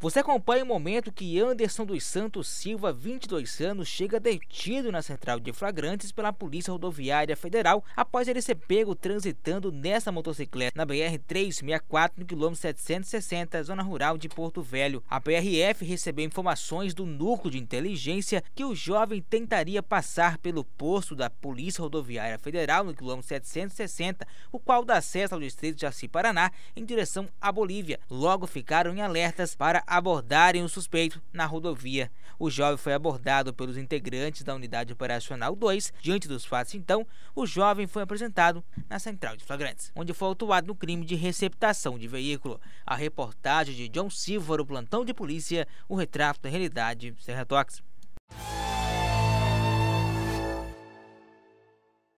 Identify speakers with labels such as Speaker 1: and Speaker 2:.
Speaker 1: Você acompanha o momento que Anderson dos Santos Silva, 22 anos, chega detido na central de flagrantes pela Polícia Rodoviária Federal após ele ser pego transitando nessa motocicleta na BR-364, no quilômetro 760, zona rural de Porto Velho. A PRF recebeu informações do núcleo de inteligência que o jovem tentaria passar pelo posto da Polícia Rodoviária Federal, no quilômetro 760, o qual dá acesso ao distrito de Jaci Paraná, em direção à Bolívia. Logo ficaram em alertas para abordarem o suspeito na rodovia. O jovem foi abordado pelos integrantes da Unidade Operacional 2. Diante dos fatos, então, o jovem foi apresentado na Central de Flagrantes, onde foi autuado no crime de receptação de veículo. A reportagem de John Silva, o plantão de polícia, o retrato da realidade Serra Tóxica.